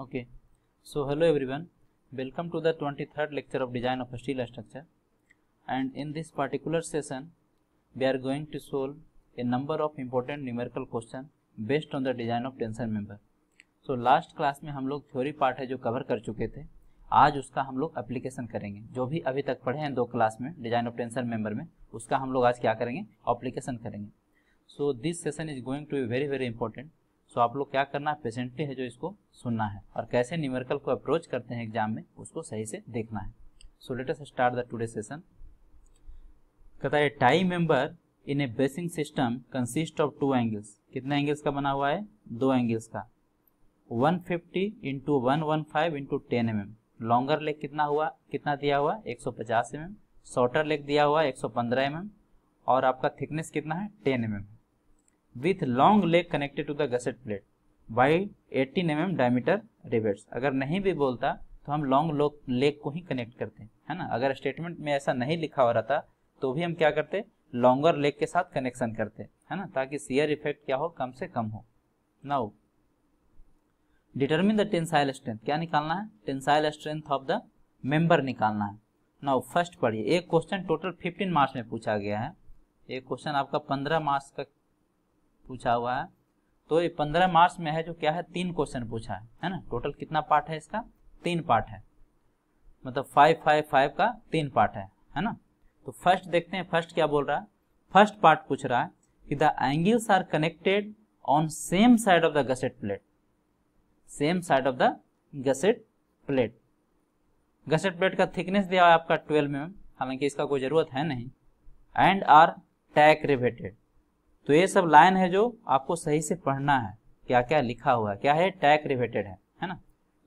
Okay so hello everyone welcome to the twenty third lecture of design of steel structure and in this particular session we are going to solve a number of important numerical question based on the design of tension member so last class में हम लोग theory part है जो cover कर चुके थे आज उसका हम लोग अप्लीकेशन करेंगे जो भी अभी तक पढ़े हैं दो क्लास में डिजाइन ऑफ टेंशन मेंबर में उसका हम लोग आज क्या करेंगे अप्लीकेशन करेंगे so this session is going to be very very important so आप लोग क्या करना है पेशेंटली है जो इसको सुनना है और कैसे न्यूमेरिकल को अप्रोच करते हैं एग्जाम में उसको सही से देखना है so let us start the today session कहता है tie member in a bracing system consist of two angles कितने एंगल्स का बना हुआ है दो एंगल्स का 150 fifty into one one five into ten M M longer leg कितना हुआ कितना दिया हुआ 150 सौ पचास एम एम शॉर्टर लेग दिया हुआ 115 सौ पंद्रह एम mm। एम और आपका थिकनेस कितना है 10 M mm. with long leg connected to the gusset plate by 18 M diameter rivets अगर नहीं भी बोलता तो हम लॉन्ग लोग लेग को ही कनेक्ट करते हैं है ना अगर स्टेटमेंट में ऐसा नहीं लिखा हो रहा था तो भी हम क्या करते लॉन्गर लेग के साथ कनेक्शन करते है ना ताकि सीयर इफेक्ट क्या हो कम से कम हो now determine the tensile strength क्या निकालना है tensile strength of the member निकालना है नाउ फर्स्ट पढ़िए एक क्वेश्चन टोटल 15 मार्क्स में पूछा गया है एक क्वेश्चन आपका 15 मार्क्स का पूछा हुआ है तो ये पंद्रह मार्च में है जो क्या है तीन क्वेश्चन पूछा है है ना टोटल कितना पार्ट है इसका तीन पार्ट है मतलब फाइव फाइव फाइव का तीन पार्ट है है ना तो फर्स्ट देखते हैं फर्स्ट क्या बोल रहा है फर्स्ट पार्ट पूछ रहा है कि the angles are connected on same side of the gusset plate same side of the gusset plate gusset plate का थिकनेस दिया है आपका ट्वेल्व में mm, हालांकि इसका कोई जरूरत है नहीं एंड आर टैक रिवेटेड तो ये सब लाइन है जो आपको सही से पढ़ना है क्या क्या लिखा हुआ है क्या है टैक रिलेटेड है है ना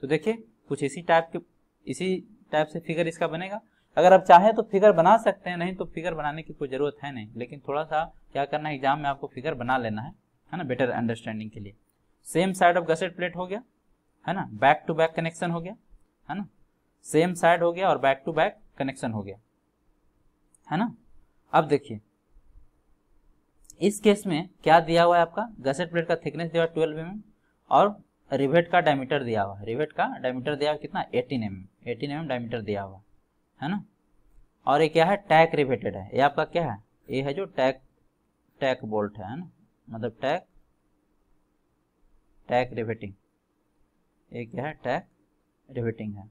तो देखिए कुछ इसी टाइप के इसी टाइप से फिगर इसका बनेगा अगर आप चाहें तो फिगर बना सकते हैं नहीं तो फिगर बनाने की कोई ज़रूरत है नहीं लेकिन थोड़ा सा क्या करना है एग्जाम में आपको फिगर बना लेना है है ना बेटर अंडरस्टैंडिंग के लिए same side of gusset plate हो गया है ना बैक टू बैक कनेक्शन हो गया है ना सेम साइड हो गया और बैक टू बैक कनेक्शन हो गया है ना अब देखिए इस केस में क्या दिया हुआ है आपका गसेट प्लेट का थिकनेस दिया हुआ ट्वेल्व एम mm और रिवेट का डायमीटर दिया हुआ रिवेट का डायमीटर दिया हुआ कितना eighteen M eighteen M diameter दिया हुआ है ना और ये क्या है टैक रिवेटेड है ये आपका क्या है ये है जो टैक टैक बोल्ट है ना मतलब टैक टैक रिवेटिंग ये क्या है टैक रिवेटिंग है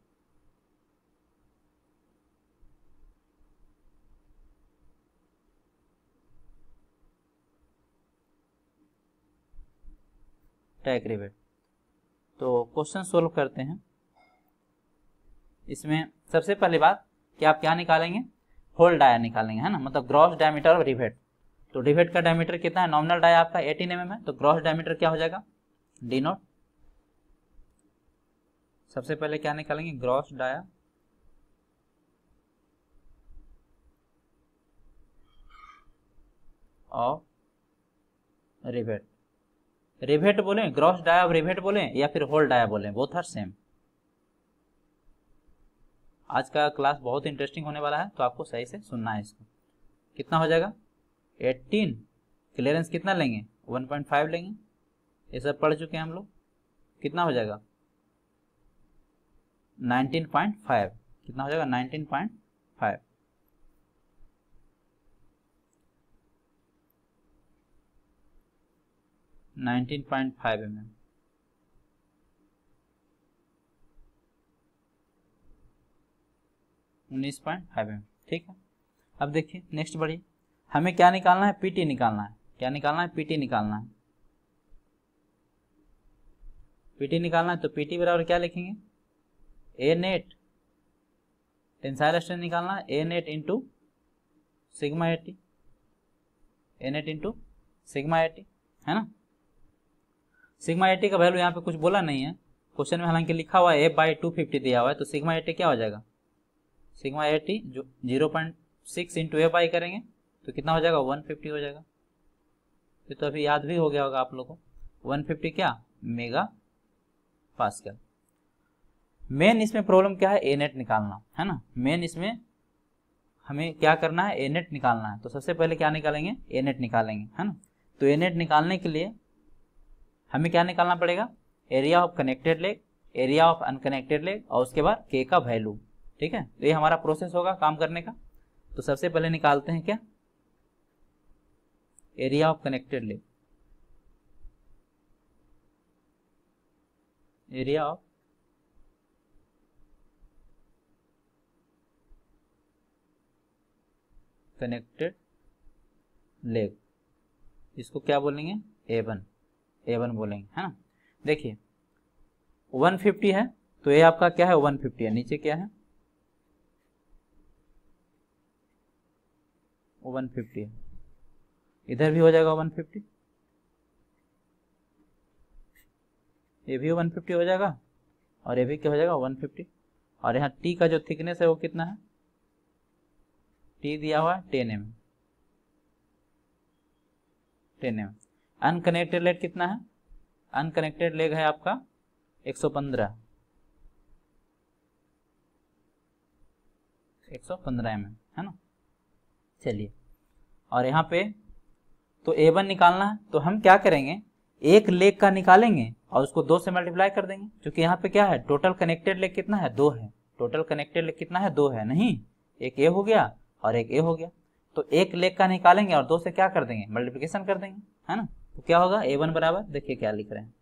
डाइग्रीवेट तो क्वेश्चन सोल्व करते हैं इसमें सबसे पहली बात कि आप क्या निकालेंगे होल डाया निकालेंगे है ना मतलब ग्रॉस डायमीटर और रिवेट तो रिवेट का डायमीटर कितना है नॉमिनल डाया आपका 18 एम mm है तो ग्रॉस डायमीटर क्या हो जाएगा डी नोट सबसे पहले क्या निकालेंगे gross dia of rivet rivet बोले ग्रॉस डाया रिवेट बोले या फिर होल डाया बोले बोथ आर सेम आज का क्लास बहुत इंटरेस्टिंग होने वाला है तो आपको सही से सुनना है इसको कितना हो जाएगा 18 क्लियरेंस कितना लेंगे 1.5 लेंगे ये सब पढ़ चुके हैं हम लोग कितना हो जाएगा 19.5 कितना हो जाएगा 19.5 nineteen point five M M उन्नीस पॉइंट फाइव एम ठीक है अब देखिए नेक्स्ट बढ़िए हमें क्या निकालना है पीटी निकालना है क्या निकालना है पीटी निकालना है पीटी निकालना है तो पीटी बराबर क्या लिखेंगे ए नेट टेंसाइल स्ट्रेंथ निकालना है A net into sigma AT A net into sigma eighty है ना सिग्मा एटी का वैल्यू यहाँ पे कुछ बोला नहीं है क्वेश्चन में हालांकि लिखा हुआ है ए बाई टू फिफ्टी दिया हुआ है तो सिग्मा एटी क्या हो जाएगा सिग्मा एटी जो zero point six into A by करेंगे तो कितना हो जाएगा वन फिफ्टी हो जाएगा ये तो अभी याद भी हो गया होगा आप लोगों को वन फिफ्टी क्या मेगा कर मेन इसमें प्रॉब्लम क्या है ए नेट निकालना है ना मेन इसमें हमें क्या करना है ए नेट निकालना है तो सबसे पहले क्या निकालेंगे ए नेट निकालेंगे है ना तो ए नेट निकालने के लिए हमें क्या निकालना पड़ेगा area of connected leg area of unconnected leg और उसके बाद के का वैल्यू ठीक है तो ये हमारा प्रोसेस होगा काम करने का तो सबसे पहले निकालते हैं क्या area of connected leg area of connected leg इसको क्या बोलेंगे ए वन ए वन बोलेंगे है ना देखिए 150 है तो ये आपका क्या है 150 है नीचे क्या है 150 है इधर भी हो जाएगा 150 ये भी 150 हो जाएगा और ये भी क्या हो जाएगा 150 और यहाँ टी का जो थिकनेस है वो कितना है टी दिया हुआ है ten M ten M unconnected leg कितना है अनकनेक्टेड लेग है आपका 115 115 mm है ना चलिए और यहाँ पे तो ए वन निकालना है तो हम क्या करेंगे एक लेग का निकालेंगे और उसको दो से मल्टीप्लाई कर देंगे क्योंकि यहाँ पे क्या है टोटल कनेक्टेड लेग कितना है दो है टोटल कनेक्टेड लेग कितना है दो है नहीं एक ए हो गया और एक ए हो गया तो एक लेग का निकालेंगे और दो से क्या कर देंगे मल्टीप्लीकेशन कर देंगे है ना तो क्या होगा ए वन बराबर देखिए क्या लिख रहे हैं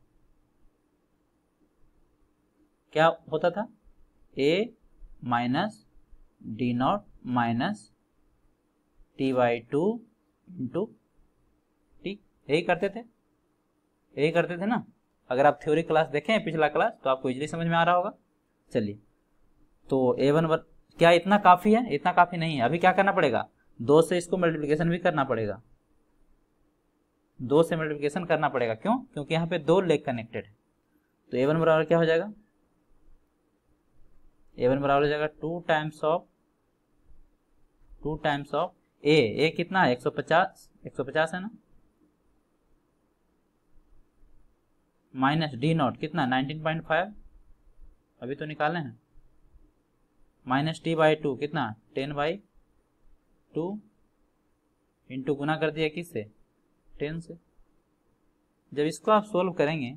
क्या होता था A minus D not minus T by two into T यही करते थे यही करते थे ना अगर आप थ्योरी क्लास देखें पिछला क्लास तो आपको इजली समझ में आ रहा होगा चलिए तो ए वन क्या इतना काफ़ी है इतना काफ़ी नहीं है अभी क्या करना पड़ेगा दो से इसको मल्टीप्लीकेशन भी करना पड़ेगा दो से मल्टीप्लीकेशन करना पड़ेगा क्यों क्योंकि यहाँ पे दो लेग कनेक्टेड है तो ए वन बराबर क्या हो जाएगा ए वन बराबर हो जाएगा two times of two times of A A कितना है एक सौ पचास एक सौ पचास है ना माइनस डी नॉट कितना नाइनटीन पॉइंट फाइव अभी तो निकाले हैं माइनस टी बाई टू कितना टेन बाई टू इंटू गुना कर दिया किससे टेन से जब इसको आप सोल्व करेंगे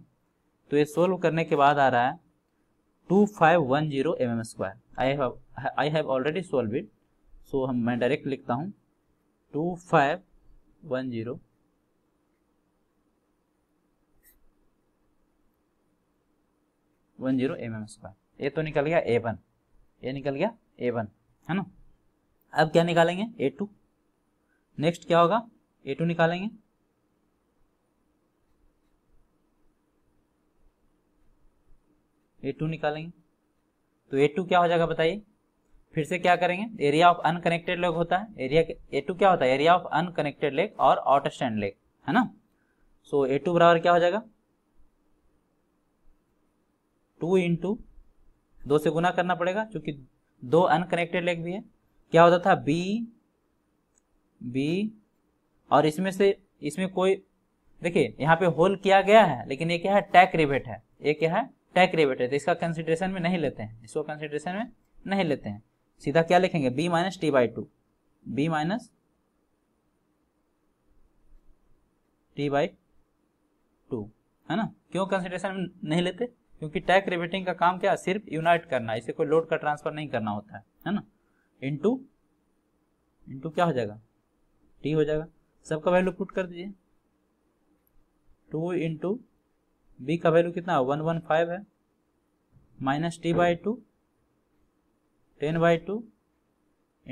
तो ये सोल्व करने के बाद आ रहा है two five one zero M M square I have already solve it so हम मैं डायरेक्ट लिखता हूँ two five one zero one zero M M square ये तो निकल गया ए वन ये निकल गया ए वन है ना अब क्या निकालेंगे ए टू नेक्स्ट क्या होगा ए टू निकालेंगे ए टू निकालेंगे तो ए टू क्या हो जाएगा बताइए फिर से क्या करेंगे एरिया ऑफ अनकनेक्टेड लेग होता है एरिया ए टू क्या होता है एरिया ऑफ अनकनेक्टेड लेग और आउट स्टैंड लेग है ना सो ए टू बराबर क्या हो जाएगा टू इंटू दो से गुना करना पड़ेगा क्योंकि दो अनकनेक्टेड लेग भी है क्या होता था बी बी और इसमें से इसमें कोई देखिए यहाँ पे होल किया गया है लेकिन ये क्या है टैक रिवेट है ये क्या है टैक रिवेटेड तो इसका कंसिडरेशन में नहीं लेते हैं इसको कंसिडरेशन में नहीं लेते हैं सीधा क्या लिखेंगे B minus T by two B minus T by two है ना क्यों कंसिडरेशन में नहीं लेते क्योंकि टैक रिवेटिंग का काम क्या सिर्फ यूनाइट करना इसे कोई लोड का ट्रांसफर नहीं करना होता है है ना इंटू टू क्या हो जाएगा टी हो जाएगा सबका वैल्यू पुट कर दीजिए टू इंटू बी का वैल्यू कितना वन वन फाइव है minus T by two ten by two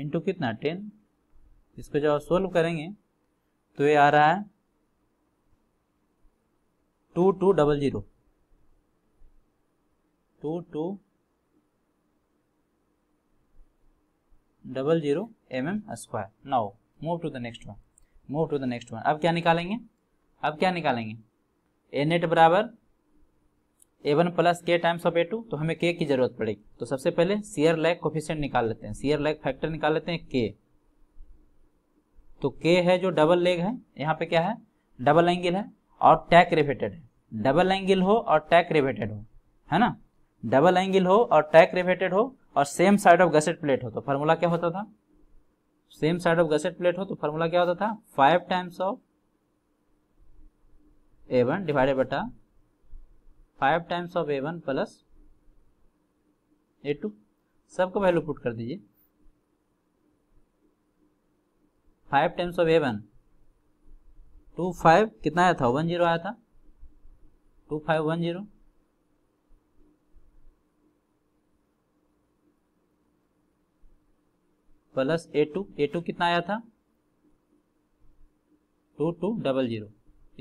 into कितना टेन इसको जब आप सोल्व करेंगे तो ये आ रहा है two two double zero two two double zero M M square now move to the next one move to the next one अब क्या निकालेंगे अब क्या निकालेंगे ए नेट बराबर A one plus K times of A two तो हमें के की जरूरत पड़ेगी तो सबसे पहले सीयर लैग कोफिशियंट निकाल लेते हैं सीयर लैग फैक्टर निकाल लेते हैं के तो के है जो डबल लेग है यहाँ पे क्या है डबल एंगल है और टैक रिवेटेड है डबल एंगल हो और टैक रिवेटेड हो है ना डबल एंगल हो और टैक रिवेटेड हो और same side of gusset plate हो तो फॉर्मूला क्या होता था same side of gusset plate हो तो फार्मूला क्या होता था five times of A one divided बटा five times of A one plus A two सबको वैल्यू पुट कर दीजिए five times of A one two five कितना आया था वन जीरो आया था two five one zero plus A two A two कितना आया था टू टू डबल जीरो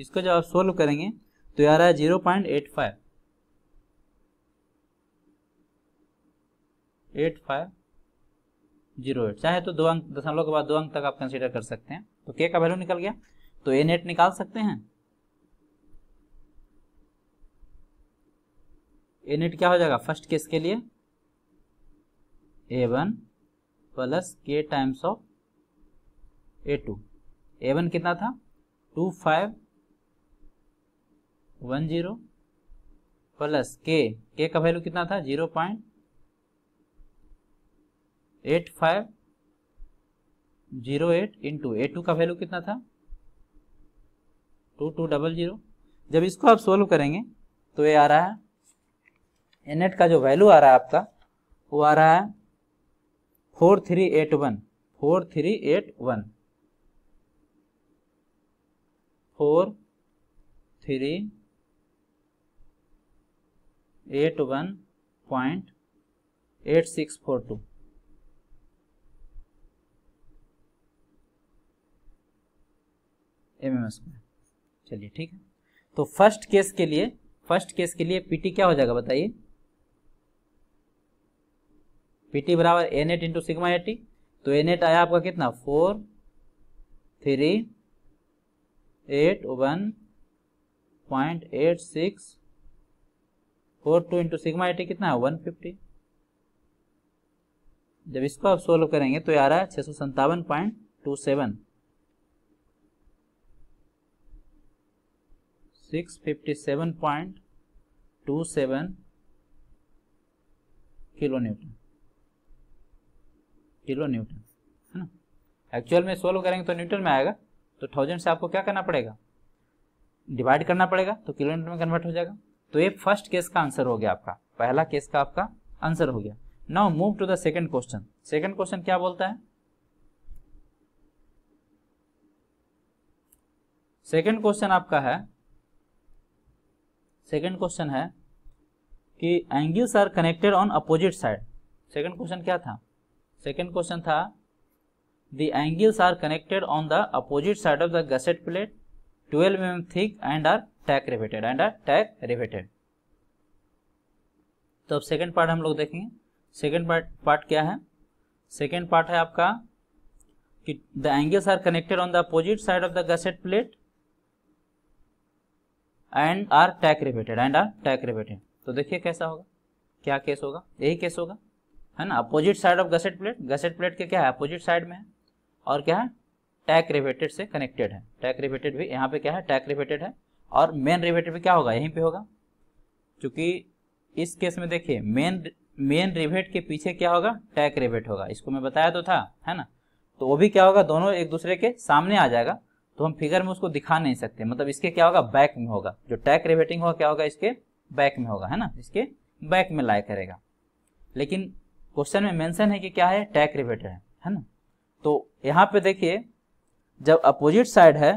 इसको जब आप सोल्व करेंगे तो यार आया zero point eight five eight five zero eight चाहे तो दो अंक दशमलव के बाद दो अंक तक आप कंसिडर कर सकते हैं तो के का वैल्यू निकल गया तो ए नेट निकाल सकते हैं ए नेट क्या हो जाएगा फर्स्ट केस के लिए A one plus K times of A two A one कितना था two five one zero plus K K का वैल्यू कितना था zero point eight five zero eight into A two का वैल्यू कितना था टू टू डबल जीरो जब इसको आप सोल्व करेंगे तो ये आ रहा है एन एट का जो वैल्यू आ रहा है आपका वो आ रहा है four three eight one four three eight one four three eight one point eight six four two M M S में चलिए ठीक है तो फर्स्ट केस के लिए फर्स्ट केस के लिए पीटी क्या हो जाएगा बताइए पीटी बराबर A net into sigma AT तो एन एट आया आपका कितना four three eight one point eight six four two into sigma eighty कितना है वन फिफ्टी जब इसको आप सोल्व करेंगे तो ये आ रहा है छः सौ सत्तावन point two seven six fifty seven point two seven kilo Newton kilo Newton है ना एक्चुअल में सोल्व करेंगे तो न्यूटन में आएगा तो थाउजेंड से आपको क्या करना पड़ेगा डिवाइड करना पड़ेगा तो किलो न्यूटन में कन्वर्ट हो जाएगा तो ये फर्स्ट केस का आंसर हो गया आपका पहला केस का आपका आंसर हो गया now move to the second question second question क्या बोलता है सेकेंड क्वेश्चन आपका है सेकेंड क्वेश्चन है कि angles are connected on opposite side second question क्या था सेकेंड क्वेश्चन था the angles are connected on the opposite side of the gusset plate 12 mm thick and are tack riveted and are tack riveted तो अब second part हम लोग देखेंगे second part part क्या है सेकेंड पार्ट है आपका कि the angles are connected on the opposite side of the gusset plate and are tack related and are tack related तो देखिए कैसा होगा क्या केस होगा यही केस होगा है ना opposite side of gusset plate gusset plate के क्या है अपोजिट साइड में है और क्या है टैक रिवेटेड से कनेक्टेड है टैक रिवेटेड भी यहाँ पे क्या है टैक रिवेटेड है और मेन रिवेटेड भी क्या होगा यहीं पे होगा क्योंकि इस केस में देखिए मेन मेन रिवेट के पीछे क्या होगा टैक रिवेट होगा इसको मैं बताया तो था है ना तो वो भी क्या होगा दोनों एक दूसरे के सामने आ जाएगा तो हम फिगर में उसको दिखा नहीं सकते मतलब इसके क्या होगा बैक में होगा जो टैक रिवेटिंग होगा क्या होगा इसके बैक में होगा है ना इसके बैक में लाया करेगा लेकिन क्वेश्चन में मेंशन है कि क्या है टैक रिवेटर है है ना तो यहाँ पे देखिए जब अपोजिट साइड है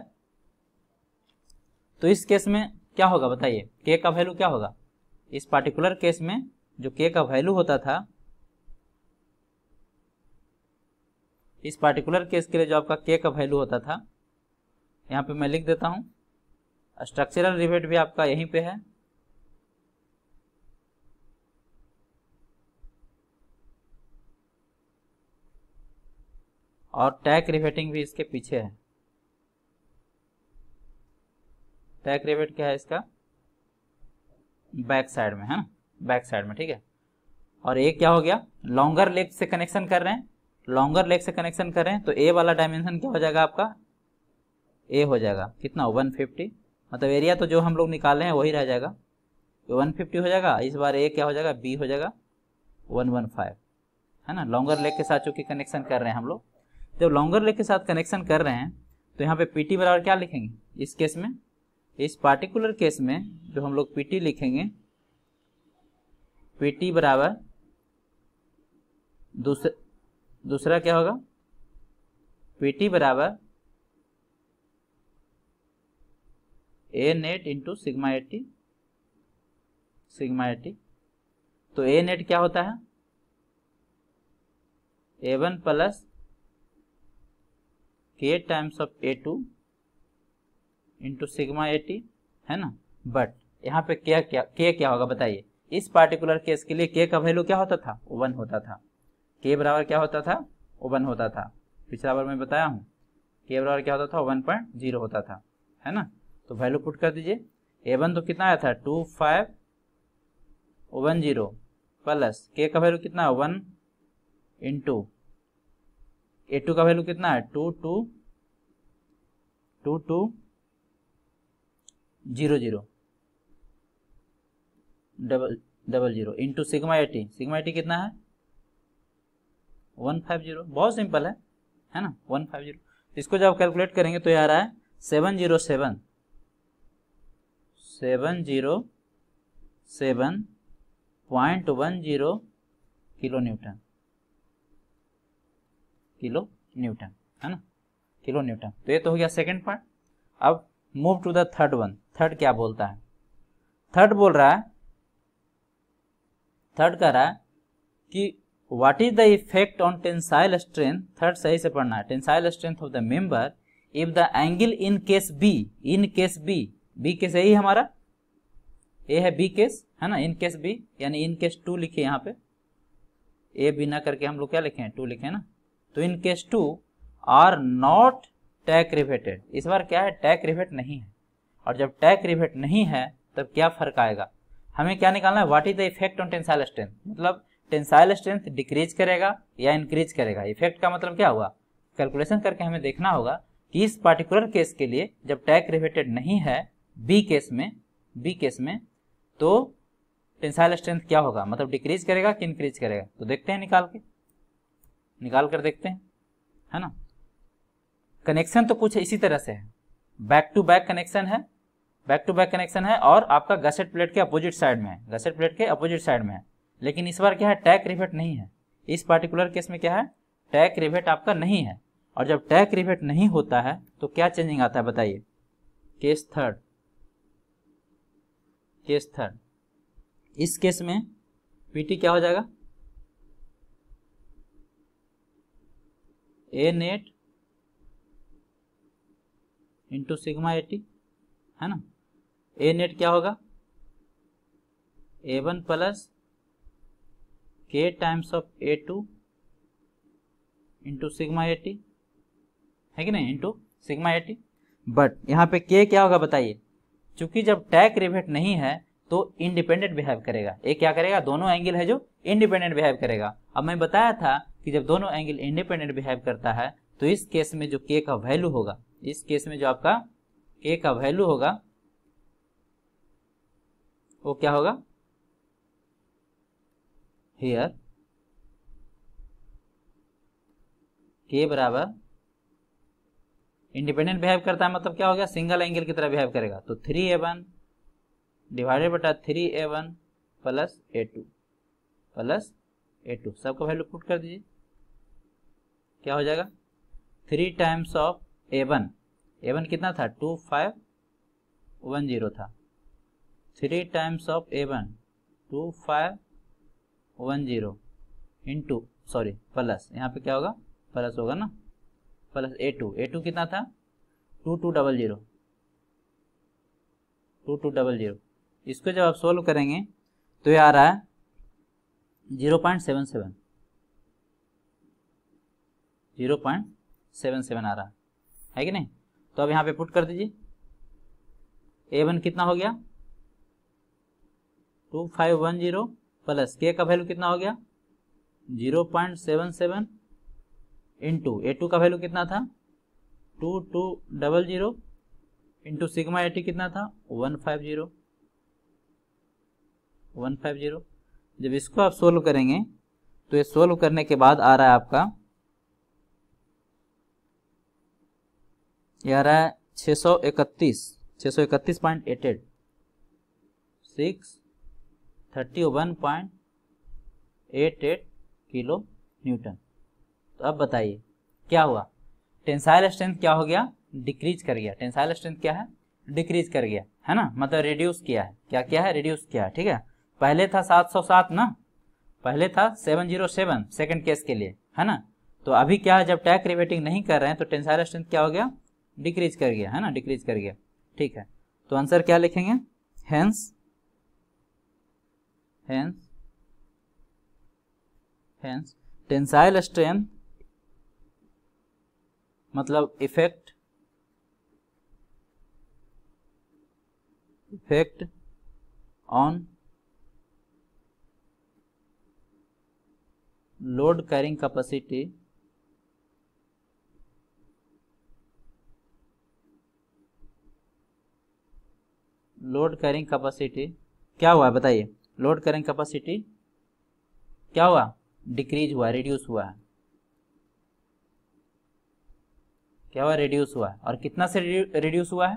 तो इस केस में क्या होगा बताइए के का वैल्यू क्या होगा इस पार्टिकुलर केस में जो के का वैल्यू होता था इस पार्टिकुलर केस के लिए जो आपका के का वैल्यू होता था यहाँ पे मैं लिख देता हूँ स्ट्रक्चरल रिवेट भी आपका यहीं पे है और टैक रिवेटिंग भी इसके पीछे है टैक रिवेट क्या है इसका बैक साइड में है ना बैक साइड में ठीक है और ये क्या हो गया लॉन्गर लेग से कनेक्शन कर रहे हैं लॉन्गर लेग से कनेक्शन कर रहे हैं तो ए वाला डायमेंशन क्या हो जाएगा आपका ए हो जाएगा कितना वन फिफ्टी मतलब एरिया तो जो हम लोग निकाले हैं वही रह जाएगा वन तो फिफ्टी हो जाएगा इस बार ए क्या हो जाएगा बी हो जाएगा वन वन फाइव है ना लॉन्गर लेग के साथ चूंकि कनेक्शन कर रहे हैं हम लोग जब लॉन्गर लेग के साथ कनेक्शन कर रहे हैं तो यहाँ पे पी टी बराबर क्या लिखेंगे इस केस में इस पार्टिकुलर केस में जो हम लोग पी टी लिखेंगे पी टी बराबर दूसरा दूसरा क्या होगा पी टी बराबर A net into sigma eighty sigma AT तो ए नेट क्या होता है A one plus K times of A two into sigma eighty है ना बट यहाँ पे क्या क्या के क्या होगा बताइए इस पार्टिकुलर केस के लिए के का वैल्यू क्या होता था वन होता था के बराबर क्या होता था वन होता था पिछला बार मैं बताया हूँ के बराबर क्या होता था वन पॉइंट जीरो होता था है ना तो वैल्यू पुट कर दीजिए ए वन तो कितना आया था two five one zero plus K का वैल्यू कितना है one in two A two का वैल्यू कितना है two two two two zero zero double double zero into sigma eighty sigma eighty कितना है वन फाइव जीरो बहुत सिंपल है है ना वन फाइव जीरो इसको जब कैलकुलेट करेंगे तो ये आ रहा है seven zero seven seven zero seven point one zero kilo Newton kilo Newton है ना किलो न्यूटन तो ये तो हो गया सेकेंड पार्ट अब move to the third one third क्या बोलता है थर्ड बोल रहा है थर्ड कह रहा है कि what is the effect on tensile strength third सही से पढ़ना है tensile strength of the member if the angle in case B in case B B case यही हमारा ए है बी केस है ना इन केस बी यानी इन केस टू लिखे यहाँ पे ए बी ना करके हम लोग क्या लिखे हैं टू लिखे ना तो in case two are not tack riveted इस बार क्या है टैक रिवेट नहीं है और जब टैक रिवेट नहीं है तब क्या फर्क आएगा हमें क्या निकालना है what is the effect on tensile strength मतलब टेंसाइल स्ट्रेंथ डिक्रीज करेगा या इंक्रीज करेगा इफेक्ट का मतलब क्या हुआ कैलकुलेशन करके हमें देखना होगा कि इस पार्टिकुलर केस के लिए जब टैक रिवेटेड नहीं है बी केस में बी केस में तो टेंसाइल स्ट्रेंथ क्या होगा मतलब डिक्रीज करेगा कि इंक्रीज करेगा तो देखते हैं निकाल के निकाल कर देखते हैं है ना कनेक्शन तो कुछ इसी तरह से है बैक टू बैक कनेक्शन है बैक टू बैक कनेक्शन है और आपका गसेट प्लेट के अपोजिट साइड में है गसेट प्लेट के अपोजिट साइड में है लेकिन इस बार क्या है टैक रिवेट नहीं है इस पार्टिकुलर केस में क्या है टैक रिवेट आपका नहीं है और जब टैक रिवेट नहीं होता है तो क्या चेंजिंग आता है बताइए केस थर्ड केस थर्ड इस केस में पीटी क्या हो जाएगा A net into sigma eighty है ना ए नेट क्या होगा A one plus K times of A two into sigma eighty है कि नहीं इंटू सिग्मा एटी बट यहां पे के क्या होगा बताइए चूंकि जब टैक रिवेट नहीं है तो इंडिपेंडेंट बिहेव करेगा ये क्या करेगा दोनों एंगल है जो इंडिपेंडेंट बिहेव करेगा अब मैं बताया था कि जब दोनों एंगल इंडिपेंडेंट बिहेव करता है तो इस केस में जो के का वैल्यू होगा इस केस में जो आपका के का वैल्यू होगा वो क्या होगा हियर के बराबर इंडिपेंडेंट बिहेव करता है मतलब क्या हो गया सिंगल एंगल की तरह बिहेव करेगा तो थ्री ए वन डिवाइडेड बटा three A one plus A two plus A two सबका वैल्यू पुट कर दीजिए क्या हो जाएगा three times of A one A one कितना था टू फाइव वन जीरो था three times of A one two five one zero into sorry plus यहाँ पे क्या होगा प्लस होगा ना plus A two A two कितना था two two double zero two two double zero इसको जब आप सोल्व करेंगे तो ये आ रहा है zero point seven seven zero point seven seven आ रहा है कि नहीं तो अब यहाँ पे पुट कर दीजिए ए वन कितना हो गया two five one zero plus K का वैल्यू कितना हो गया zero point seven seven into A two का वैल्यू कितना था two two double zero into sigma eighty कितना था one five zero one five zero जब इसको आप सोल्व करेंगे तो ये सोल्व करने के बाद आ रहा है आपका यह आ रहा है छः सौ इकतीस छः सौ इकतीस point eight eight six thirty one point eight eight kilo newton अब बताइए क्या हुआ टेंसाइल स्ट्रेंथ क्या हो गया डिक्रीज कर गया टेंसाइल स्ट्रेंथ क्या है डिक्रीज कर गया है ना मतलब रिड्यूस किया है क्या क्या है रिड्यूस किया है ठीक है पहले था 707 ना पहले था 707 सेकेंड केस के लिए है ना तो अभी क्या है जब टैक रिवेटिंग नहीं कर रहे हैं तो टेंसाइल स्ट्रेंथ क्या हो गया डिक्रीज कर गया है ना डिक्रीज कर गया ठीक है तो आंसर क्या लिखेंगे hence hence hence tensile strength मतलब effect effect on load carrying capacity load carrying capacity क्या हुआ बताइए लोड कैरिंग कैपेसिटी क्या हुआ डिक्रीज हुआ रिड्यूस हुआ है क्या हुआ रिड्यूस हुआ है और कितना से रिड्यूस हुआ है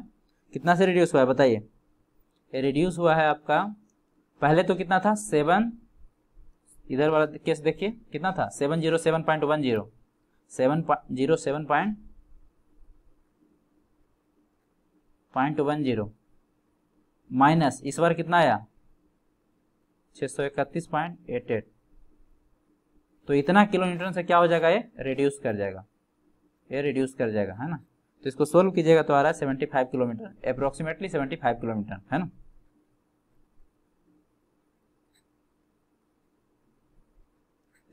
कितना से रिड्यूस हुआ है बताइए रिड्यूस हुआ है आपका पहले तो कितना था सेवन इधर वाला केस देखिए कितना था seven zero seven point one zero seven zero seven point point one zero minus इस बार कितना आया छः सौ इकतीस पॉइंट एट एट तो इतना किलोमीटर से क्या हो जाएगा ये रिड्यूस कर जाएगा ये रिड्यूस कर जाएगा है ना तो इसको सोल्व कीजिएगा तो आ रहा है seventy five kilometre approximately seventy five kilometre है ना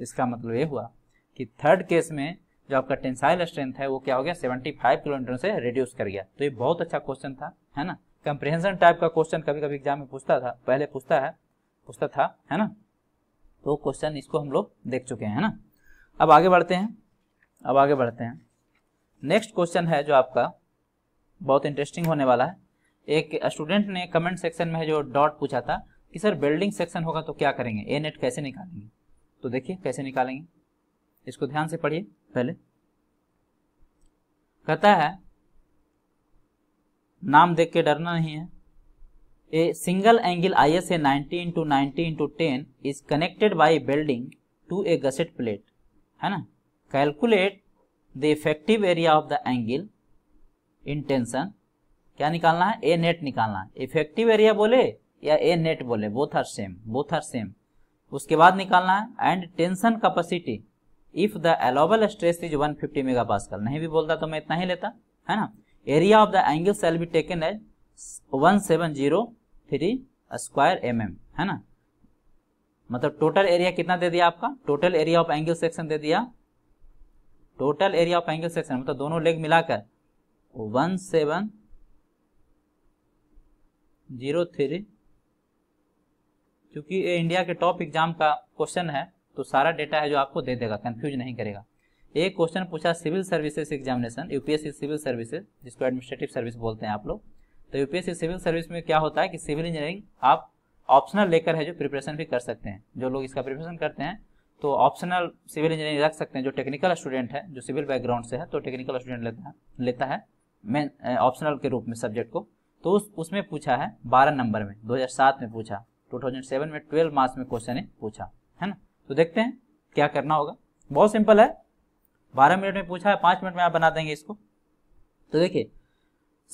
इसका मतलब ये हुआ कि थर्ड केस में जो आपका टेंसाइल स्ट्रेंथ है वो क्या हो गया सेवेंटी फाइव किलोमीटर से रिड्यूस कर गया तो ये बहुत अच्छा क्वेश्चन था है ना कंप्रिहेंशन टाइप का क्वेश्चन कभी कभी एग्जाम में पूछता था पहले पूछता है पूछता था है ना तो क्वेश्चन इसको हम लोग देख चुके हैं है ना अब आगे बढ़ते हैं अब आगे बढ़ते हैं नेक्स्ट क्वेश्चन है जो आपका बहुत इंटरेस्टिंग होने वाला है एक स्टूडेंट ने कमेंट सेक्शन में जो डॉट पूछा था कि सर बिल्डिंग सेक्शन होगा तो क्या करेंगे ए नेट कैसे निकालेंगे तो देखिए कैसे निकालेंगे इसको ध्यान से पढ़िए पहले कहता है नाम देख के डरना नहीं है a single angle I S A ninety into ninety into ten is connected by building to a gusset plate है ना calculate the effective area of the angle in tension क्या निकालना है ए नेट निकालना है इफेक्टिव एरिया बोले या A net बोले both are same both are same उसके बाद निकालना है and tension capacity if the allowable stress is 150 megapascal नहीं भी बोलता तो मैं इतना ही लेता है ना area of the angle shall be taken as 1703 square mm है ना मतलब टोटल एरिया कितना दे दिया आपका total area of angle section दे दिया total area of angle section मतलब दोनों लेग मिलाकर वन सेवन जीरो थ्री क्योंकि ये इंडिया के टॉप एग्जाम का क्वेश्चन है तो सारा डेटा है जो आपको दे देगा कंफ्यूज नहीं करेगा एक क्वेश्चन पूछा civil services examination UPSC civil services जिसको एडमिनिस्ट्रेटिव सर्विस बोलते हैं आप लोग तो यूपीएससी सिविल सर्विस में क्या होता है कि सिविल इंजीनियरिंग आप ऑप्शनल लेकर है जो प्रिपरेशन भी कर सकते हैं जो लोग इसका प्रिपरेशन करते हैं तो ऑप्शनल सिविल इंजीनियरिंग रख सकते हैं जो टेक्निकल स्टूडेंट है जो सिविल बैकग्राउंड से है तो टेक्निकल स्टूडेंट लेता है लेता है मेन ऑप्शनल के रूप में सब्जेक्ट को तो उस उसमें पूछा है बारह नंबर में 2007 में पूछा 2007 में 12 मार्च में क्वेश्चन है पूछा है ना तो देखते हैं क्या करना होगा बहुत सिंपल है बारह मिनट में पूछा है पाँच मिनट में आप बना देंगे इसको तो देखिए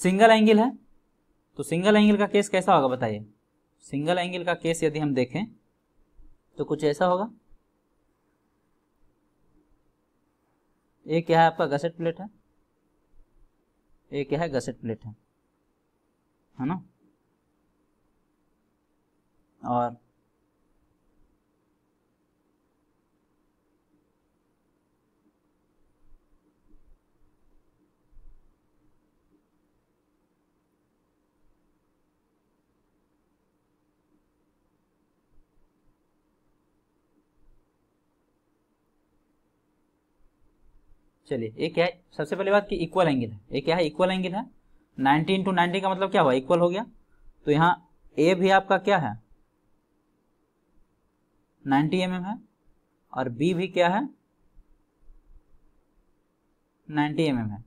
सिंगल एंगल है तो सिंगल एंगल का केस कैसा होगा बताइए सिंगल एंगल का केस यदि हम देखें तो कुछ ऐसा होगा ये क्या है आपका गसेट प्लेट है ये क्या है गसेट प्लेट है है ना और चलिए एक क्या है सबसे पहले बात कि इक्वल एंगल है एक क्या है इक्वल एंगल है नाइनटी इंटू नाइनटी का मतलब क्या हुआ इक्वल हो गया तो यहाँ ए भी आपका क्या है नाइन्टी एम mm है और बी भी क्या है नाइन्टी एम mm है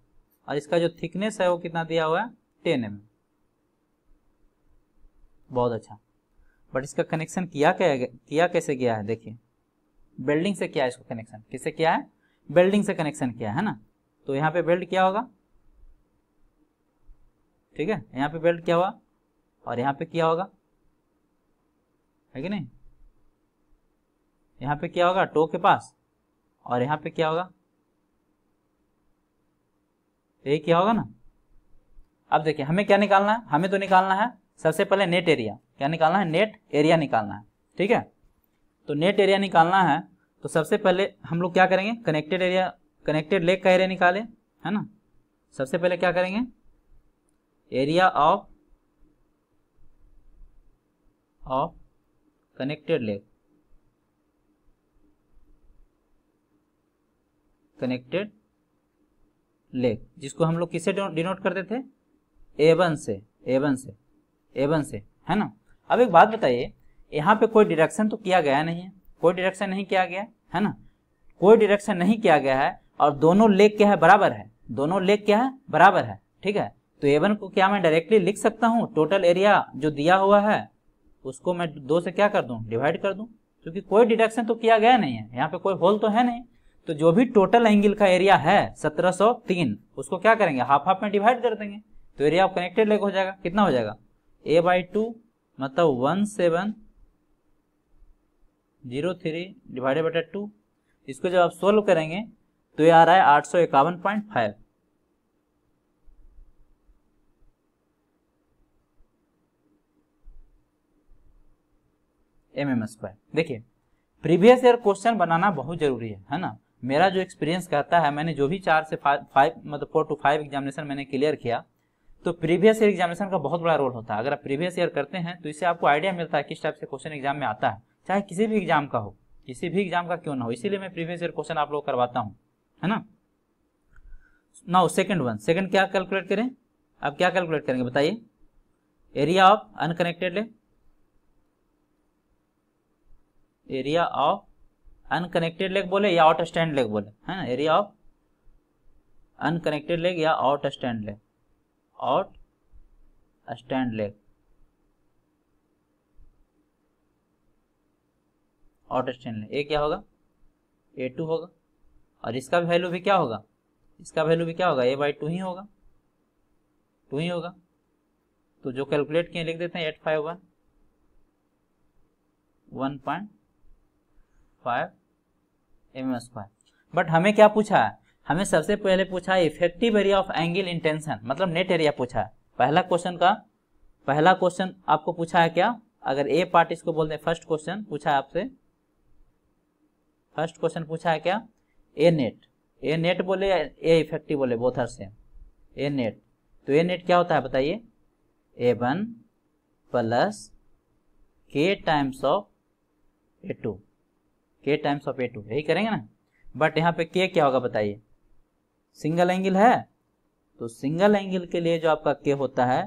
और इसका जो थिकनेस है वो कितना दिया हुआ है टेन एम mm. बहुत अच्छा बट इसका कनेक्शन किया क्या किया कैसे किया है देखिए बिल्डिंग से किया है इसको कनेक्शन किससे किया है वेल्डिंग से कनेक्शन किया है ना तो यहाँ पे वेल्ड क्या होगा ठीक है यहाँ पे वेल्ड क्या हुआ और यहाँ पे क्या होगा है कि नहीं यहाँ पे क्या होगा टो के पास और यहाँ पे क्या होगा यही क्या होगा ना अब देखिए हमें क्या निकालना है हमें तो निकालना है सबसे पहले नेट एरिया क्या निकालना है नेट एरिया निकालना है ठीक है तो नेट एरिया निकालना है तो सबसे पहले हम लोग क्या करेंगे कनेक्टेड एरिया कनेक्टेड लेग का एरिया निकालें है ना सबसे पहले क्या करेंगे area of of connected leg connected leg जिसको हम लोग किससे डिनोट करते थे एवन से एवन से एवन से है ना अब एक बात बताइए यहाँ पे कोई डिडक्शन तो किया गया नहीं है कोई डिरेक्शन नहीं किया गया है ना कोई डिरेक्शन नहीं किया गया है और दोनों लेग क्या है बराबर है दोनों लेग क्या है बराबर है ठीक है तो एवन को क्या मैं डायरेक्टली लिख सकता हूँ टोटल एरिया जो दिया हुआ है उसको मैं दो से क्या कर दू डिवाइड कर दू क्योंकि कोई डिडक्शन तो किया गया नहीं है यहाँ पे कोई होल तो है नहीं तो जो भी टोटल एंगल का एरिया है 1703 उसको क्या करेंगे हाफ हाफ में डिवाइड कर देंगे तो एरिया ऑफ कनेक्टेड लेग हो जाएगा कितना हो जाएगा ए बाई टू मतलब one seven zero three divided by two इसको जब आप सोल्व करेंगे तो ये आ रहा है आठ सौ इक्यावन point five M M square देखिए प्रीवियस ईयर क्वेश्चन बनाना बहुत जरूरी है है ना मेरा जो एक्सपीरियंस कहता है मैंने जो भी चार से फाइव मतलब फोर टू फाइव एग्जामिनेशन मैंने क्लियर किया तो प्रीवियस ईयर एग्जामिनेशन का बहुत बड़ा रोल होता है अगर आप प्रीवियस ईयर करते हैं तो इससे आपको आइडिया मिलता है किस टाइप से क्वेश्चन एग्जाम में आता है चाहे किसी भी एग्जाम का हो किसी भी एग्जाम का क्यों ना हो इसीलिए मैं प्रीवियस ईयर क्वेश्चन आप लोग करवाता हूँ है ना नाउ सेकंड वन सेकंड क्या कैलकुलेट करें आप क्या कैलकुलेट करेंगे बताइए area of unconnected leg area of unconnected leg बोले या आउट स्टैंड लेग बोले है ना एरिया ऑफ अनकनेक्टेड लेग या out stand leg out stand leg outer channel A क्या होगा ए टू होगा और इसका वैल्यू भी क्या होगा इसका वैल्यू भी क्या होगा ए बाई टू ही होगा टू ही होगा तो जो कैलकुलेट किए लिख देते हैं eight five one one point five M square but हमें क्या पूछा है हमें सबसे पहले पूछा है effective area of angle in tension मतलब नेट एरिया पूछा है पहला क्वेश्चन का पहला क्वेश्चन आपको पूछा है क्या अगर ए पार्ट इसको बोलते हैं फर्स्ट क्वेश्चन पूछा है आपसे फर्स्ट क्वेश्चन पूछा है क्या ए नेट ए नेट बोले ए इफेक्टिव बोले both are same A net तो ए नेट क्या होता है बताइए A one plus K times of A two K times of A two यही करेंगे ना बट यहाँ पे के क्या होगा बताइए सिंगल एंगल है तो सिंगल एंगल के लिए जो आपका के होता है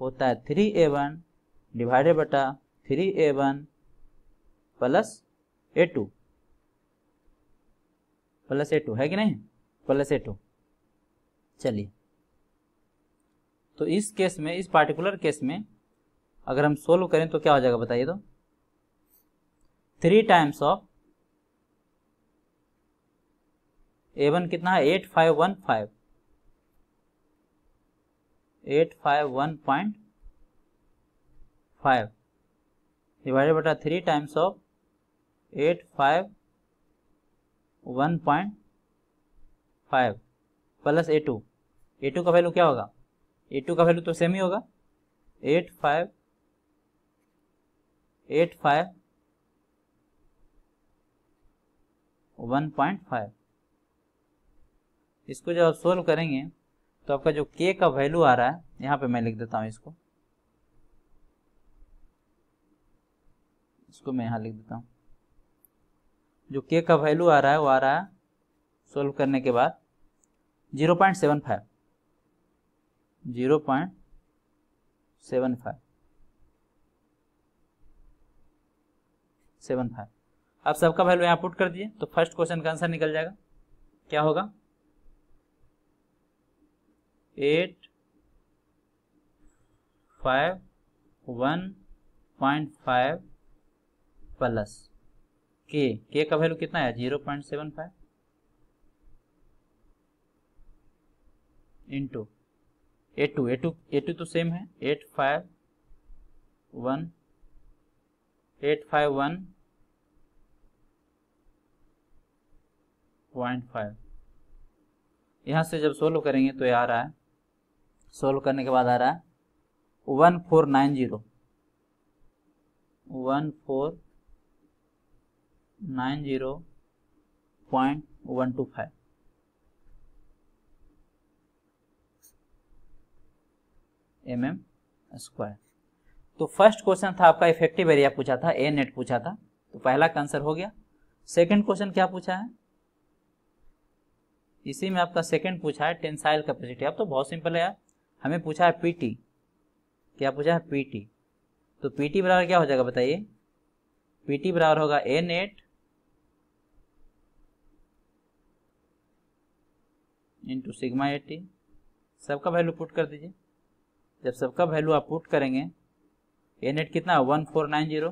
होता है थ्री ए वन डिवाइडेड बटा three A one plus A two plus A two है कि नहीं प्लस ए टू चलिए तो इस केस में इस पार्टिकुलर केस में अगर हम सोल्व करें तो क्या हो जाएगा बताइए तो three times of A one कितना है eight five one five eight five one point five divided बटा three times of eight five one point five plus A two A two का वैल्यू क्या होगा ए टू का value तो same ही होगा eight five eight five one point five इसको जब आप सोल्व करेंगे तो आपका जो के का वैल्यू आ रहा है यहां पे मैं लिख देता हूं इसको इसको मैं यहां लिख देता हूं जो के का वैल्यू आ रहा है वो आ रहा है सोल्व करने के बाद zero point seven five zero point seven five seven five आप सबका वैल्यू यहाँ पुट कर दिए तो फर्स्ट क्वेश्चन का आंसर निकल जाएगा क्या होगा eight five one point five plus K K का वैल्यू कितना है zero point seven five into A two A two A two तो सेम है eight five one eight five one point five यहां से जब सोल्व करेंगे तो ये आ रहा है सोल्व करने के बाद आ रहा है one four nine zero one four nine zero point one two five M M square तो फर्स्ट क्वेश्चन था आपका इफेक्टिव एरिया पूछा था ए नेट पूछा था तो पहला का आंसर हो गया सेकंड क्वेश्चन क्या पूछा है इसी में आपका सेकंड पूछा है टेंसाइल कैपेसिटी अब तो बहुत सिंपल है यार हमें पूछा है पीटी क्या पूछा है पीटी तो पीटी बराबर क्या हो जाएगा बताइए पीटी बराबर होगा A net into sigma at सबका वैल्यू पुट कर दीजिए जब सबका वैल्यू आप पुट करेंगे ए नेट कितना one four nine zero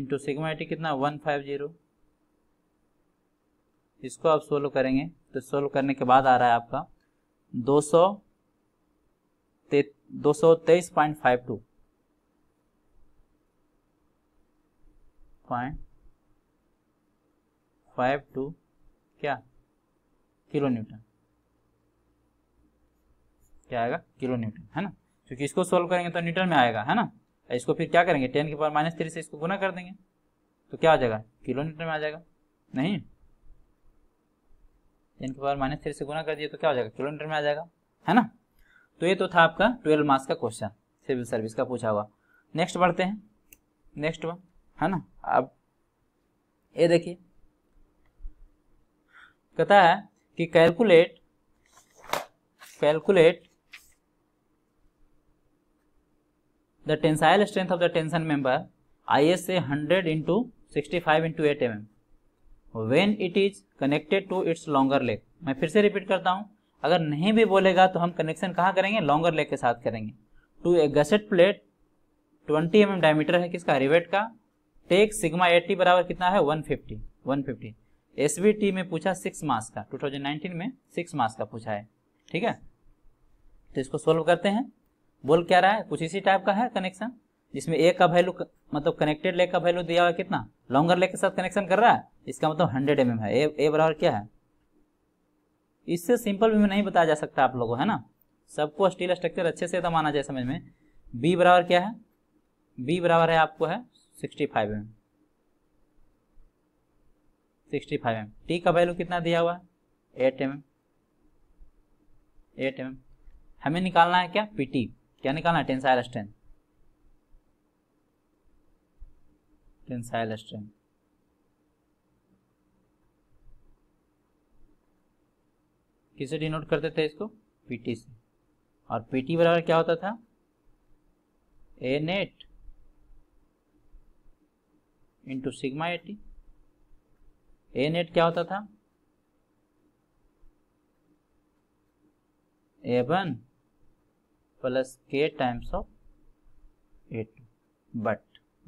into sigma eighty कितना वन फाइव जीरो इसको आप सोल्व करेंगे तो सोल्व करने के बाद आ रहा है आपका दो सौ दो सौ तेईस point five two point five two क्या किलो न्यूटन क्या आएगा किलो न्यूटन है ना क्योंकि इसको सॉल्व करेंगे तो न्यूटन में आएगा है ना तो इसको फिर क्या करेंगे टेन के पावर माइनस थ्री से इसको गुना कर देंगे तो क्या आ जाएगा किलो न्यूटन में आ जाएगा नहीं टेन के पावर माइनस थ्री से गुना कर दिए तो क्या हो जाएगा किलो न्यूटन में आ जाएगा है ना तो ये तो था आपका ट्वेल्व मार्क्स का क्वेश्चन सिविल सर्विस का पूछा हुआ नेक्स्ट बढ़ते हैं नेक्स्ट वन है ना अब ये देखिए कहता है कि calculate calculate the tensile strength of the tension member I S A hundred into sixty five into eight M M when it is connected to its longer leg मैं फिर से रिपीट करता हूँ अगर नहीं भी बोलेगा तो हम कनेक्शन कहाँ करेंगे लॉन्गर लेग के साथ करेंगे to a gusset plate twenty M M diameter है किसका रिवेट का टेक सिग्मा एट्टी बराबर कितना है 150 150 एसबीटी में पूछा सिक्स मास का 2019 में सिक्स मास का पूछा है ठीक है तो इसको सोल्व करते हैं बोल क्या रहा है कुछ इसी टाइप का है कनेक्शन जिसमें ए का वैल्यू मतलब कनेक्टेड लेग का वैल्यू दिया हुआ कितना लॉन्गर लेग के साथ कनेक्शन कर रहा है इसका मतलब हंड्रेड एम है ए ए बराबर क्या है इससे सिंपल भी नहीं बताया जा सकता आप लोगों है ना सबको स्टील स्ट्रक्चर अच्छे से तो माना जाए समझ में बी बराबर क्या है बी बराबर है आपको है sixty five M sixty five M T का वैल्यू कितना दिया हुआ एट एम एट एम हमें निकालना है क्या पीटी क्या निकालना है टेंसाइल स्ट्रेंथ टेंसाइल स्ट्रेंथ किसे डिनोट करते थे इसको पीटी से और पीटी बराबर क्या होता था A net into sigma A T A net क्या होता था A one plus K times of A two but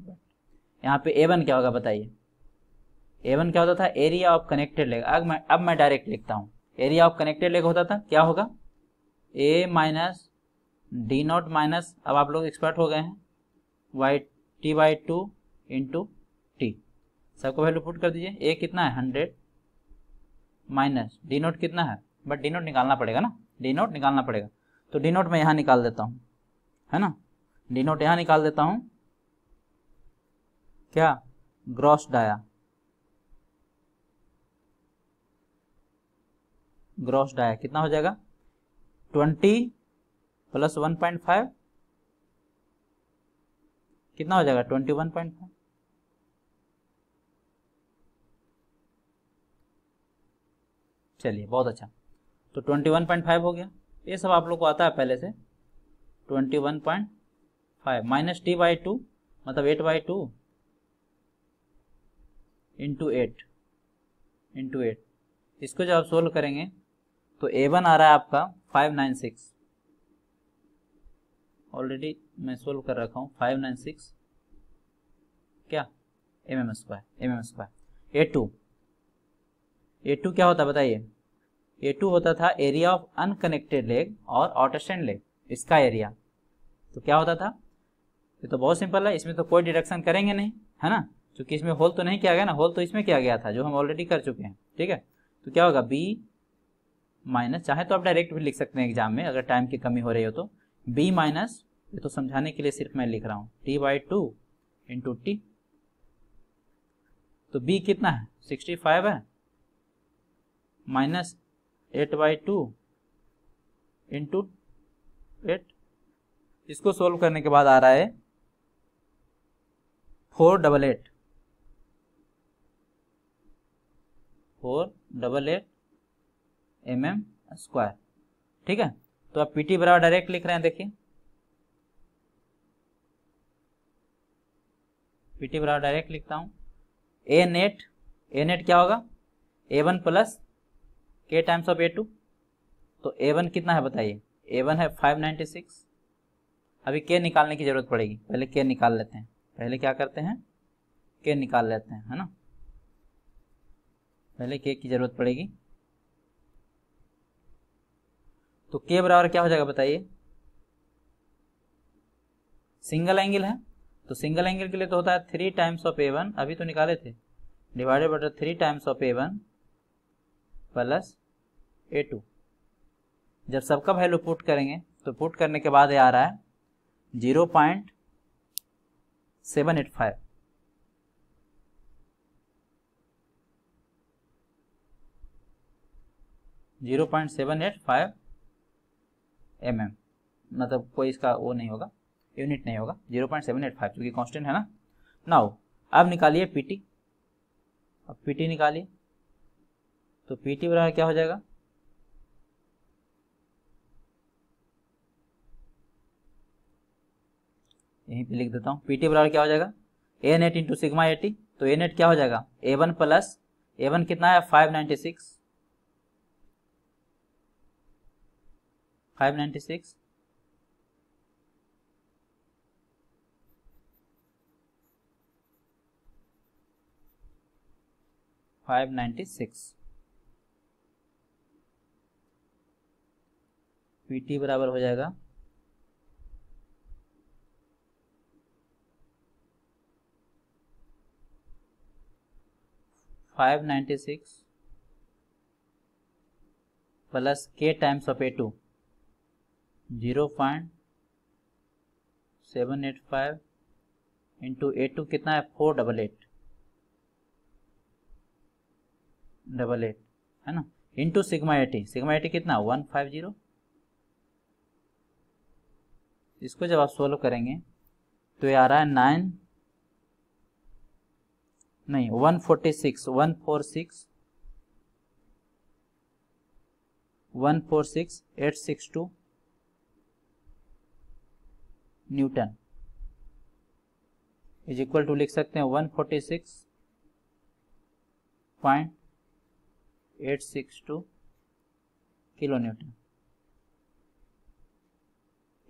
but यहाँ पे ए वन क्या होगा बताइए ए वन क्या होता था एरिया ऑफ कनेक्टेड लेग अब मैं अब मैं डायरेक्ट लिखता हूँ एरिया ऑफ कनेक्टेड लेग होता था क्या होगा A minus D not minus अब आप लोग एक्सपर्ट हो गए हैं Y T by two into सबको वैल्यू पुट कर दीजिए ए कितना है हंड्रेड माइनस डी नोट कितना है बट डी नोट निकालना पड़ेगा ना डी नोट निकालना पड़ेगा तो डी नोट मैं यहाँ निकाल देता हूँ है ना डी नोट यहाँ निकाल देता हूँ क्या ग्रॉस डाया ग्रॉस डाया कितना हो जाएगा twenty plus one point five कितना हो जाएगा ट्वेंटी वन पॉइंट फाइव चलिए बहुत अच्छा तो ट्वेंटी वन पॉइंट फाइव हो गया ये सब आप लोग को आता है पहले से twenty one point five minus T by two मतलब eight by two into eight into eight इसको जब आप सोल्व करेंगे तो ए वन आ रहा है आपका फाइव नाइन सिक्स ऑलरेडी मैं सोल्व कर रखा हूँ फाइव नाइन सिक्स क्या M M square M M square A two A two क्या होता बताइए ए टू होता था एरिया ऑफ अनकनेक्टेड लेग और आउटर स्टैंड लेग इसका एरिया तो क्या होता था ये तो बहुत सिंपल है इसमें तो कोई डिडक्शन करेंगे नहीं है ना क्योंकि इसमें होल तो नहीं किया गया ना होल तो इसमें किया गया था जो हम ऑलरेडी कर चुके हैं ठीक है तो क्या होगा बी माइनस चाहे तो आप डायरेक्ट भी लिख सकते हैं एग्जाम में अगर टाइम की कमी हो रही हो तो बी माइनस ये तो समझाने के लिए सिर्फ मैं लिख रहा हूँ T by two into T तो बी कितना है सिक्सटी फाइव है minus eight by two into eight इसको सोल्व करने के बाद आ रहा है four double eight four double eight M M square ठीक है तो आप पीटी बराबर डायरेक्ट लिख रहे हैं देखिए पीटी बराबर डायरेक्ट लिखता हूं ए नेट ए नेट क्या होगा A one plus K times of A two तो ए वन कितना है बताइए ए वन है फाइव नाइन्टी सिक्स अभी के निकालने की ज़रूरत पड़ेगी पहले के निकाल लेते हैं पहले क्या करते हैं के निकाल लेते हैं है ना पहले के की ज़रूरत पड़ेगी तो के बराबर क्या हो जाएगा बताइए सिंगल एंगल है तो सिंगल एंगल के लिए तो होता है three times of A one अभी तो निकाले थे divided butter three times of A one plus A two जब सबका वैल्यू पुट करेंगे तो पुट करने के बाद ये आ रहा है zero point seven eight five zero point seven eight five M M मतलब कोई इसका वो नहीं होगा यूनिट नहीं होगा zero point seven eight five क्योंकि कांस्टेंट है ना नाउ अब निकालिए पीटी अब पीटी निकालिए तो पीटी बराबर क्या हो जाएगा यहीं पे लिख देता हूँ पी टी बराबर क्या हो जाएगा A net into sigma A T तो ए नेट क्या हो जाएगा A one plus A one कितना है five ninety six five ninety six five ninety six P T बराबर हो जाएगा five ninety six plus K times of A two zero point seven eight five into A two कितना है four double eight double eight है ना into sigma eighty sigma eighty कितना one five zero इसको जब आप सोल्व करेंगे तो ये आ रहा है नाइन नहीं one forty six one four six one four six eight six two newton is equal to लिख सकते हैं one forty six point eight six two kilo Newton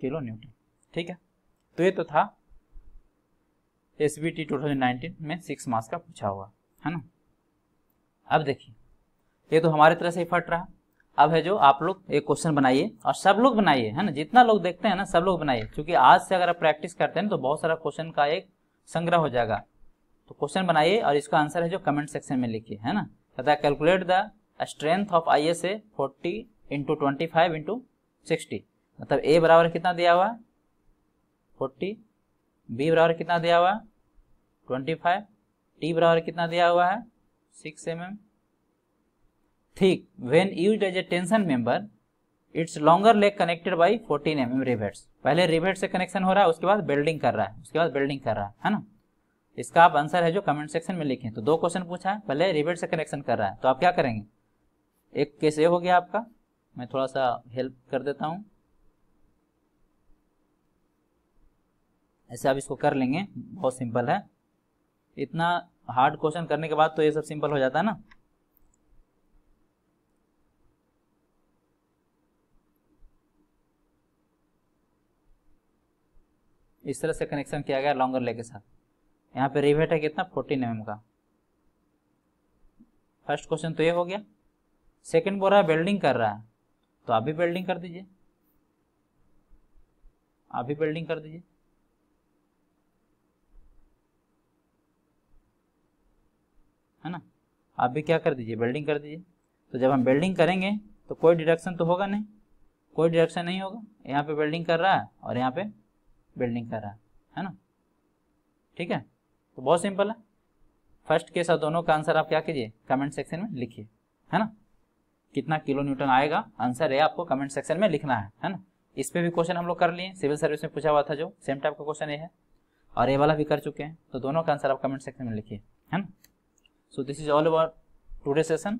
kilo newton ठीक है तो ये तो था S B T two thousand nineteen में सिक्स मार्क्स का पूछा हुआ है ना अब देखिए ये तो हमारे तरह से ही फट रहा अब है जो आप लोग एक क्वेश्चन बनाइए और सब लोग बनाइए है ना जितना लोग देखते हैं ना सब लोग बनाइए क्योंकि आज से अगर आप प्रैक्टिस करते हैं तो बहुत सारा क्वेश्चन का एक संग्रह हो जाएगा तो क्वेश्चन बनाइए और इसका आंसर है जो कमेंट सेक्शन में लिखिए है ना है calculate the strength of I S A forty into twenty five into sixty मतलब ए बराबर कितना दिया हुआ फोर्टी बी बराबर कितना दिया हुआ ट्वेंटी फाइव टी बराबर कितना दिया हुआ है सिक्स एम एम ठीक when use as a tension member it's longer leg connected by fourteen M M rivets पहले रिवेट से कनेक्शन हो रहा है उसके बाद बिल्डिंग कर रहा है उसके बाद बिल्डिंग कर रहा है है ना इसका आप आंसर है जो कमेंट सेक्शन में लिखें तो दो क्वेश्चन पूछा है पहले रिवेट से कनेक्शन कर रहा है तो आप क्या करेंगे एक केस ये हो गया आपका मैं थोड़ा सा हेल्प कर देता हूँ ऐसे आप इसको कर लेंगे बहुत सिंपल है इतना हार्ड क्वेश्चन करने के बाद तो ये सब सिंपल हो जाता है ना इस तरह से कनेक्शन किया गया लॉन्गर ले के साथ यहाँ पे रिवेट है कितना फोर्टीन एम mm का फर्स्ट क्वेश्चन तो ये हो गया सेकंड बोल रहा है वेल्डिंग कर रहा है तो आप भी वेल्डिंग कर दीजिए आप भी वेल्डिंग कर दीजिए है ना आप भी क्या कर दीजिए बेल्डिंग कर दीजिए तो जब हम बेल्डिंग करेंगे तो कोई डिडक्शन तो होगा नहीं कोई डिडक्शन नहीं होगा यहाँ पे बेल्डिंग कर रहा है और यहाँ पे बिल्डिंग कर रहा है है ना ठीक है तो बहुत सिंपल है फर्स्ट के साथ दोनों का आंसर आप क्या कीजिए कमेंट सेक्शन में लिखिए है ना कितना किलो न्यूटन आएगा आंसर है आपको कमेंट सेक्शन में लिखना है है ना इस पर भी क्वेश्चन हम लोग कर लिए सिविल सर्विस में पूछा हुआ था जो सेम टाइप का क्वेश्चन ये है और ये वाला भी कर चुके हैं तो दोनों का आंसर आप कमेंट सेक्शन में लिखिए है ना so this is all over today session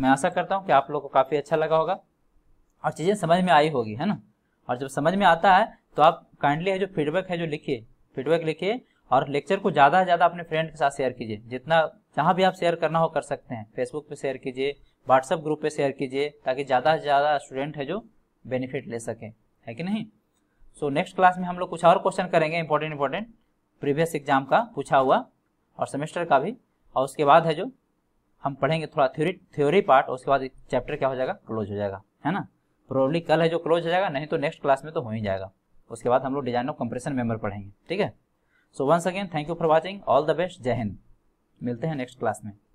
मैं आशा करता हूँ कि आप लोग को काफ़ी अच्छा लगा होगा और चीज़ें समझ में आई होगी है ना और जब समझ में आता है तो आप काइंडली है जो फीडबैक है जो लिखिए फीडबैक लिखिए और लेक्चर को ज़्यादा से ज़्यादा अपने फ्रेंड के साथ शेयर कीजिए जितना जहाँ भी आप शेयर करना हो कर सकते हैं फेसबुक पे शेयर कीजिए व्हाट्सएप ग्रुप पे शेयर कीजिए ताकि ज़्यादा से ज़्यादा स्टूडेंट है जो बेनिफिट ले सकें है कि नहीं सो नेक्स्ट क्लास में हम लोग कुछ और क्वेश्चन करेंगे इंपॉर्टेंट इंपॉर्टेंट प्रीवियस एग्जाम का पूछा हुआ और सेमेस्टर का भी और उसके बाद है जो हम पढ़ेंगे थोड़ा थ्योरी थ्योरी पार्ट और उसके बाद चैप्टर क्या हो जाएगा क्लोज हो जाएगा है ना प्रोबली कल है जो क्लोज हो जाएगा नहीं तो नेक्स्ट क्लास में तो हो ही जाएगा उसके बाद हम लोग डिजाइन ऑफ कंप्रेशन मेम्बर पढ़ेंगे ठीक है so once again thank you for watching all the best जय हिंद मिलते हैं नेक्स्ट क्लास में